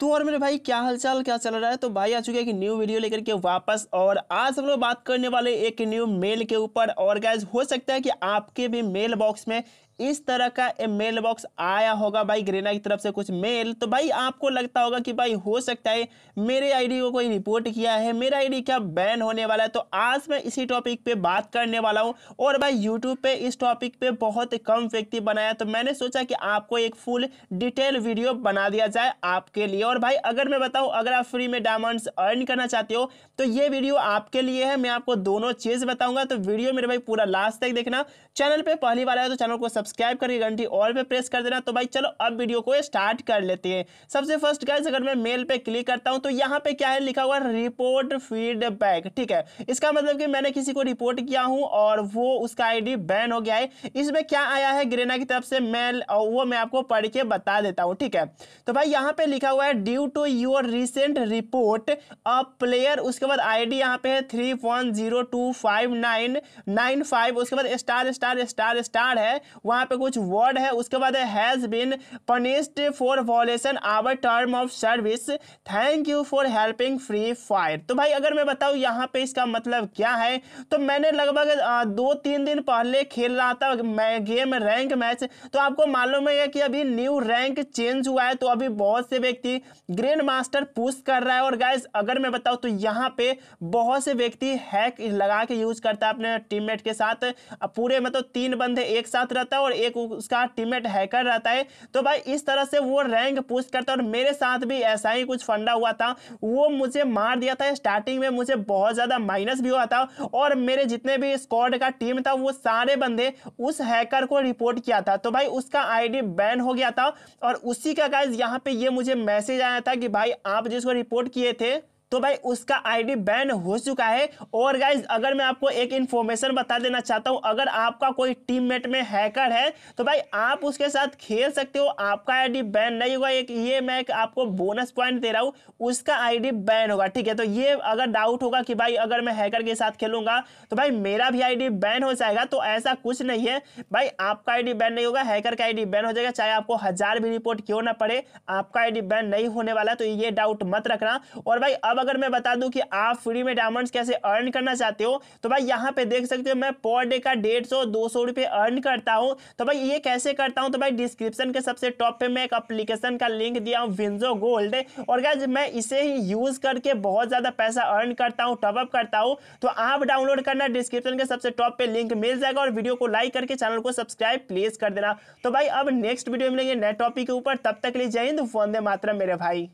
तो और मेरे भाई क्या हालचाल क्या चल रहा है तो भाई आ चुके हैं कि न्यू वीडियो लेकर के वापस और आज हम लोग बात करने वाले एक न्यू मेल के ऊपर और गैज हो सकता है कि आपके भी मेल बॉक्स में इस तरह का मेल बॉक्स आया होगा भाई ग्रेना की तरफ से कुछ मेल तो भाई आपको लगता होगा कि भाई हो सकता है मेरे आईडी को कोई रिपोर्ट किया है मेरा आईडी क्या बैन होने वाला है तो आज मैं इसी टॉपिक पे बात करने वाला हूँ और भाई यूट्यूब पे इस टॉपिक पे बहुत कम व्यक्ति बनाया तो मैंने सोचा कि आपको एक फुल डिटेल वीडियो बना दिया जाए आपके लिए और भाई अगर मैं बताऊँ अगर आप फ्री में डायमंड्स अर्न करना चाहते हो तो ये वीडियो आपके लिए है मैं आपको दोनों चीज़ बताऊँगा तो वीडियो मेरे भाई पूरा लास्ट तक देखना चैनल पर पहली बार आया तो चैनल को सब सब्सक्राइब करके घंटी ऑल पे प्रेस कर देना तो भाई चलो अब वीडियो को स्टार्ट कर लेते हैं सबसे फर्स्ट गाइज अगर मैं मेल पे क्लिक करता हूँ तो यहाँ पे क्या है लिखा हुआ रिपोर्ट फीडबैक ठीक है इसका मतलब कि मैंने किसी को रिपोर्ट किया हूँ और वो उसका आईडी बैन हो गया है इसमें क्या आया है ग्रेना की तरफ से मेल और वो मैं आपको पढ़ के बता देता हूँ ठीक है तो भाई यहाँ पे लिखा हुआ है due to your recent report a player उसके बाद आई डी यहाँ पे है three one zero two five nine nine five उसके बाद स्टार स्टार स्टार स्टार है वहाँ वहां पे कुछ वर्ड है उसके बाद has been punished for violation our term of service thank you for helping free fire तो भाई अगर मैं बताऊँ यहाँ पे इसका मतलब क्या है तो मैंने लगभग दो तीन दिन पहले खेल रहा था मैं गेम रैंक मैच तो आपको मालूम है कि अभी न्यू रैंक चेंज हुआ है तो अभी बहुत से व्यक्ति ग्रैंड मास्टर पुश कर रहा है और गाइज अगर मैं बताऊँ तो यहाँ पे बहुत से व्यक्ति हैक लगा के यूज करता है अपने टीममेट के साथ पूरे मतलब तीन बंदे एक साथ रहता है और एक उसका टीमेट हैकर रहता है तो भाई इस तरह से वो रैंक पुस्ट करता और मेरे साथ भी ऐसा ही कुछ फंडा हुआ था वो मुझे मार दिया था स्टार्टिंग में मुझे बहुत ज़्यादा माइनस भी हुआ था और मेरे जितने भी स्कॉड का टीम था वो सारे बंदे उस हैकर को रिपोर्ट किया था तो भाई उसका आईडी बैन हो गया था और उसी का गाइज यहाँ पे ये मुझे मैसेज आया था कि भाई आप जिसको रिपोर्ट किए थे तो भाई उसका आईडी बैन हो चुका है और गाइज अगर मैं आपको एक इन्फॉर्मेशन बता देना चाहता हूं अगर आपका कोई टीममेट में हैकर है तो भाई आप उसके साथ खेल सकते हो आपका आईडी बैन नहीं होगा एक ये मैं एक आपको बोनस पॉइंट दे रहा हूं उसका आईडी बैन होगा ठीक है तो ये अगर डाउट होगा कि भाई अगर मैं हैकर के साथ खेलूंगा तो भाई मेरा भी आई बैन हो जाएगा तो ऐसा कुछ नहीं है भाई आपका आईडी बैन नहीं होगा हैकर का आई बैन हो जाएगा चाहे आपको हजार भी रिपोर्ट क्यों ना पड़े आपका आईडी बैन नहीं होने वाला तो ये डाउट मत रखना और भाई अब अब अगर मैं बता दूं कि आप फ्री में डायमंड्स कैसे अर्न करना चाहते हो तो भाई यहाँ पे देख सकते हो मैं पर डे का डेढ़ सौ दो सौ रुपये अर्न करता हूँ तो भाई ये कैसे करता हूँ तो भाई डिस्क्रिप्शन के सबसे टॉप पे मैं एक अप्लीकेशन का लिंक दिया हूँ विंजो गोल्ड और क्या मैं इसे ही यूज़ करके बहुत ज़्यादा पैसा अर्न करता हूँ टॉपअप करता हूँ तो आप डाउनलोड करना डिस्क्रिप्शन के सबसे टॉप पे लिंक मिल जाएगा और वीडियो को लाइक करके चैनल को सब्सक्राइब प्लीज कर देना तो भाई अब नेक्स्ट वीडियो मिलेंगे नए टॉपिक के ऊपर तब तक लिए जय हिंद वंदे मातरम मेरे भाई